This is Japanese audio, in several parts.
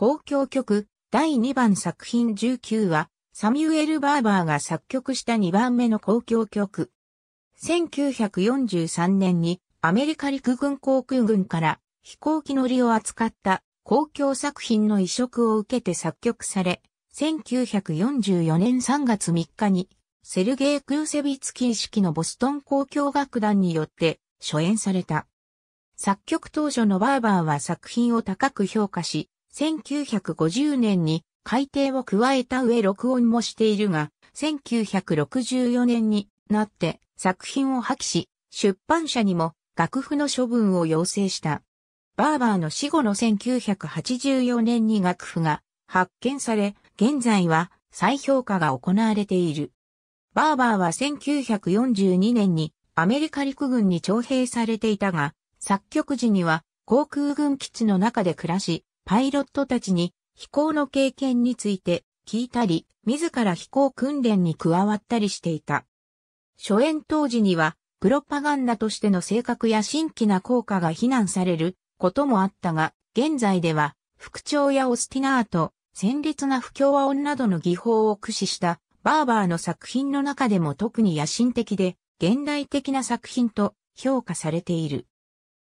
公共曲第2番作品19は、サミュエル・バーバーが作曲した2番目の公共曲。1943年にアメリカ陸軍航空軍から飛行機乗りを扱った公共作品の移植を受けて作曲され、1944年3月3日にセルゲイ・クーセビツキー式のボストン公共楽団によって初演された。作曲当初のバーバーは作品を高く評価し、1950年に改訂を加えた上録音もしているが、1964年になって作品を破棄し、出版社にも楽譜の処分を要請した。バーバーの死後の1984年に楽譜が発見され、現在は再評価が行われている。バーバーは1942年にアメリカ陸軍に徴兵されていたが、作曲時には航空軍基地の中で暮らし、パイロットたちに飛行の経験について聞いたり、自ら飛行訓練に加わったりしていた。初演当時には、プロパガンダとしての性格や新規な効果が非難されることもあったが、現在では、副長やオスティナート、戦慄な不協和音などの技法を駆使したバーバーの作品の中でも特に野心的で現代的な作品と評価されている。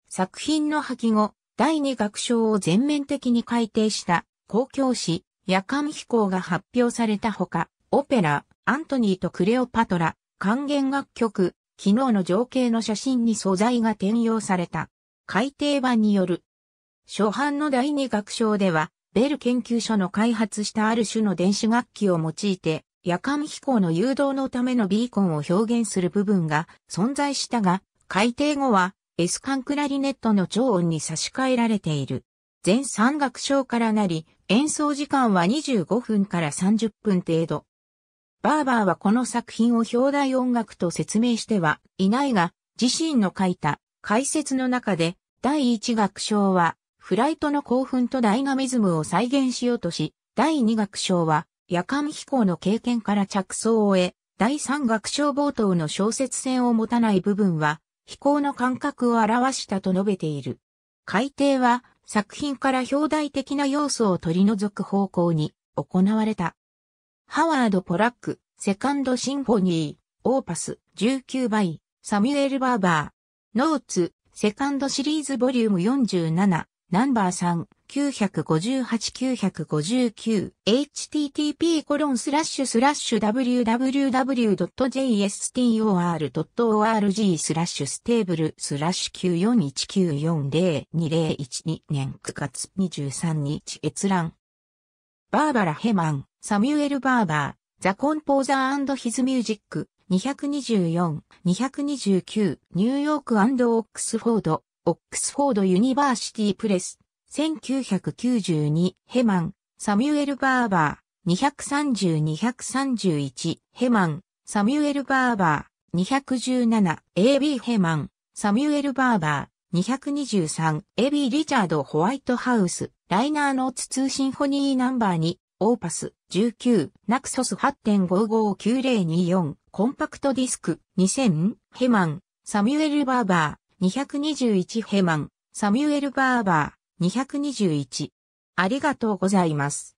作品の破棄後、第二楽章を全面的に改訂した公共誌夜間飛行が発表されたほか、オペラ、アントニーとクレオパトラ、還元楽曲、昨日の情景の写真に素材が転用された。改訂版による。初版の第二楽章では、ベル研究所の開発したある種の電子楽器を用いて、夜間飛行の誘導のためのビーコンを表現する部分が存在したが、改訂後は S 管クラリネットの超音に差し替えられている。全3楽章からなり、演奏時間は25分から30分程度。バーバーはこの作品を表題音楽と説明してはいないが、自身の書いた解説の中で、第1楽章は、フライトの興奮とダイナミズムを再現しようとし、第2楽章は、夜間飛行の経験から着想を得、第3楽章冒頭の小説線を持たない部分は、飛行の感覚を表したと述べている。改訂は作品から表題的な要素を取り除く方向に行われた。ハワード・ポラック、セカンド・シンフォニー、オーパス、19倍、サミュエル・バーバー、ノーツ、セカンドシリーズボリューム47、ナンバー3、958-959-http コロンスラッシュスラッシュ www.jstor.org スラッシュステーブルスラッシュ941940201年9月23日閲覧バーバラ・ヘマン、サミュエル・バーバー、ザ・コンポーザーヒズ・ミュージック、224、229、ニューヨークオックスフォード、オックスフォード・ユニバーシティ・プレス、1992、ヘマン、サミュエル・バーバー、230-231、ヘマン、サミュエル・バーバー、217、AB ヘマン、サミュエル・バーバー、223、AB リチャード・ホワイトハウス、ライナーノーツ通信ホニーナンバー2、オーパス、19、ナクソス8.559024、コンパクトディスク、2000、ヘマン、サミュエル・バーバー、221ヘマン、サミュエル・バーバ221。ありがとうございます。